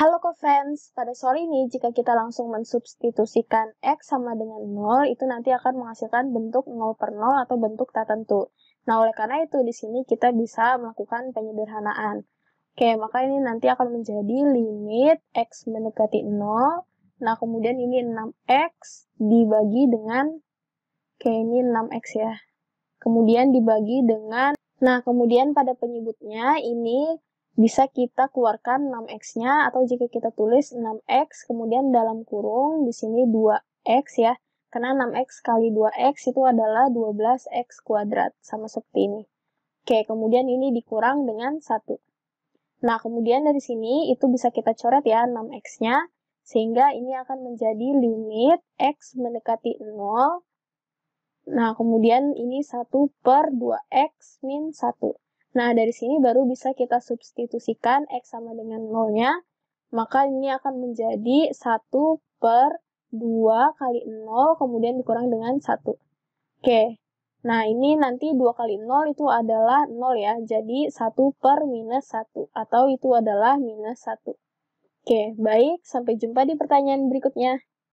Halo co-friends, pada sore ini jika kita langsung mensubstitusikan X sama dengan 0, itu nanti akan menghasilkan bentuk 0 per 0 atau bentuk tak tentu. Nah, oleh karena itu di sini kita bisa melakukan penyederhanaan. Oke, maka ini nanti akan menjadi limit X mendekati 0. Nah, kemudian ini 6X dibagi dengan, oke ini 6X ya. Kemudian dibagi dengan, nah kemudian pada penyebutnya ini bisa kita keluarkan 6x-nya atau jika kita tulis 6x kemudian dalam kurung di sini 2x ya. Karena 6x kali 2x itu adalah 12x kuadrat sama seperti ini. Oke, kemudian ini dikurang dengan 1. Nah, kemudian dari sini itu bisa kita coret ya 6x-nya sehingga ini akan menjadi limit x mendekati 0. Nah, kemudian ini 1 per 2x min 1. Nah, dari sini baru bisa kita substitusikan X sama dengan 0-nya, maka ini akan menjadi 1 per 2 kali 0, kemudian dikurang dengan 1. Oke, nah ini nanti 2 kali 0 itu adalah 0 ya, jadi 1 per minus 1, atau itu adalah minus 1. Oke, baik, sampai jumpa di pertanyaan berikutnya.